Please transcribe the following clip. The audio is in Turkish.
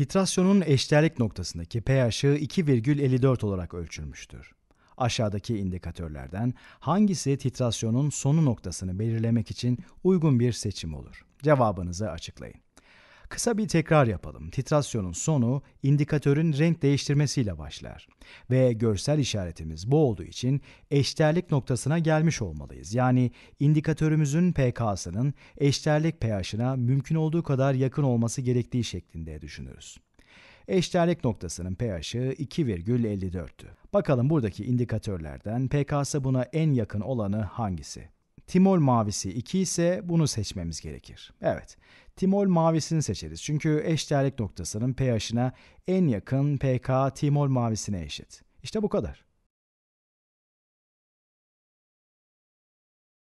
Titrasyonun eşdeğerlik noktasındaki pH'ı 2,54 olarak ölçülmüştür. Aşağıdaki indikatörlerden hangisi titrasyonun sonu noktasını belirlemek için uygun bir seçim olur? Cevabınızı açıklayın. Kısa bir tekrar yapalım. Titrasyonun sonu indikatörün renk değiştirmesiyle başlar. Ve görsel işaretimiz bu olduğu için eşdeğerlik noktasına gelmiş olmalıyız. Yani indikatörümüzün pK'sının eşdeğerlik pH'ına mümkün olduğu kadar yakın olması gerektiği şeklinde düşünürüz. Eşdeğerlik noktasının pH'i 2,54'tü. Bakalım buradaki indikatörlerden pK'sı buna en yakın olanı hangisi? Timol mavisi 2 ise bunu seçmemiz gerekir. Evet, Timol mavisini seçeriz çünkü eşdeğerlik noktasının pH'ine en yakın pK Timol mavisine eşit. İşte bu kadar.